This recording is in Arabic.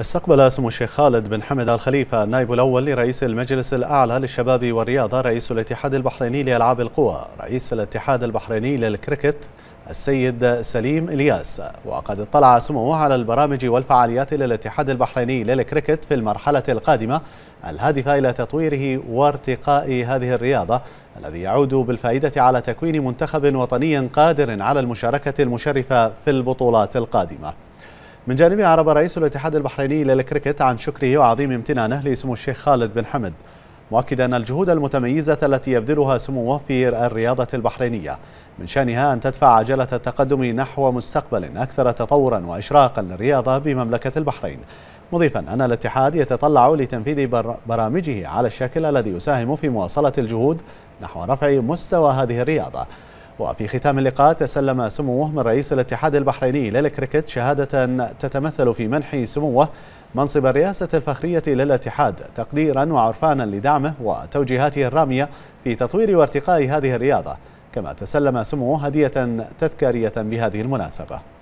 استقبل سمو الشيخ خالد بن حمد الخليفه النائب الأول لرئيس المجلس الأعلى للشباب والرياضة رئيس الاتحاد البحريني لألعاب القوى رئيس الاتحاد البحريني للكريكت السيد سليم إلياس وقد اطلع سموه على البرامج والفعاليات للاتحاد البحريني للكريكت في المرحلة القادمة الهادفة إلى تطويره وارتقاء هذه الرياضة الذي يعود بالفائدة على تكوين منتخب وطني قادر على المشاركة المشرفة في البطولات القادمة من جانبه عرب رئيس الاتحاد البحريني للكريكت عن شكره وعظيم امتنانه لسمو الشيخ خالد بن حمد مؤكدا الجهود المتميزة التي يبذلها سموه في الرياضة البحرينية من شأنها أن تدفع عجلة التقدم نحو مستقبل أكثر تطورا وإشراقا للرياضة بمملكة البحرين مضيفا أن الاتحاد يتطلع لتنفيذ برامجه على الشكل الذي يساهم في مواصلة الجهود نحو رفع مستوى هذه الرياضة وفي ختام اللقاء تسلم سموه من رئيس الاتحاد البحريني للكريكت شهادة تتمثل في منح سموه منصب الرئاسة الفخرية للاتحاد تقديرا وعرفانا لدعمه وتوجيهاته الرامية في تطوير وارتقاء هذه الرياضة كما تسلم سموه هدية تذكارية بهذه المناسبة